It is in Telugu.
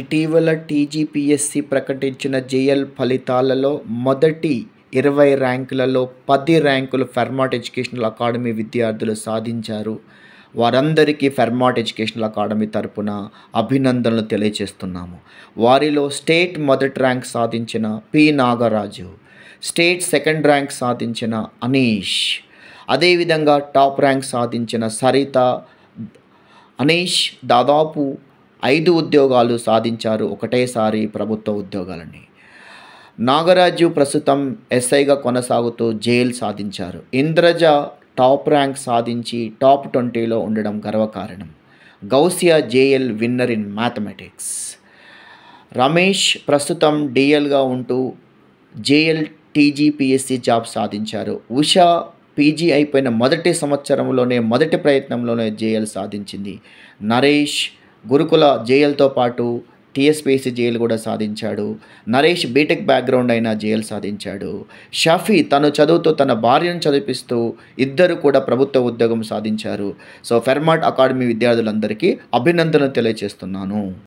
ఇటీవల టీజీపీఎస్సీ ప్రకటించిన జేఎల్ ఫలితాలలో మొదటి ఇరవై ర్యాంకులలో పది ర్యాంకులు ఫెర్మాట్ ఎడ్యుకేషనల్ అకాడమీ విద్యార్థులు సాధించారు వారందరికీ ఫెర్మాట్ ఎడ్యుకేషనల్ అకాడమీ తరపున అభినందనలు తెలియజేస్తున్నాము వారిలో స్టేట్ మొదటి ర్యాంక్ సాధించిన P Nagaraju state second rank సాధించిన అనీష్ అదేవిధంగా టాప్ ర్యాంక్ సాధించిన సరిత అనీష్ దాదాపు ఐదు ఉద్యోగాలు సాధించారు ఒకటేసారి ప్రభుత్వ ఉద్యోగాలని నాగరాజు ప్రస్తుతం ఎస్ఐగా కొనసాగుతూ జైల్ సాధించారు ఇంద్రజ టాప్ ర్యాంక్ సాధించి టాప్ ట్వంటీలో ఉండడం గర్వకారణం Gousia JL winner in mathematics Ramesh ప్రస్తుతం డిఎల్గా ఉంటూ జేఎల్ టీజీపీఎస్సీ జాబ్ సాధించారు ఉషా పీజీ అయిపోయిన మొదటి సంవత్సరంలోనే మొదటి ప్రయత్నంలోనే జేఎల్ సాధించింది నరేష్ గురుకుల జేఎల్తో పాటు టీఎస్పీసీ జైలు కూడా సాధించాడు నరేష్ బీటెక్ బ్యాక్గ్రౌండ్ అయిన జైలు సాధించాడు షఫీ తను చదువుతూ తన భార్యను చదివిస్తూ ఇద్దరు కూడా ప్రభుత్వ ఉద్యోగం సాధించారు సో ఫెర్మాట్ అకాడమీ విద్యార్థులందరికీ అభినందనలు తెలియజేస్తున్నాను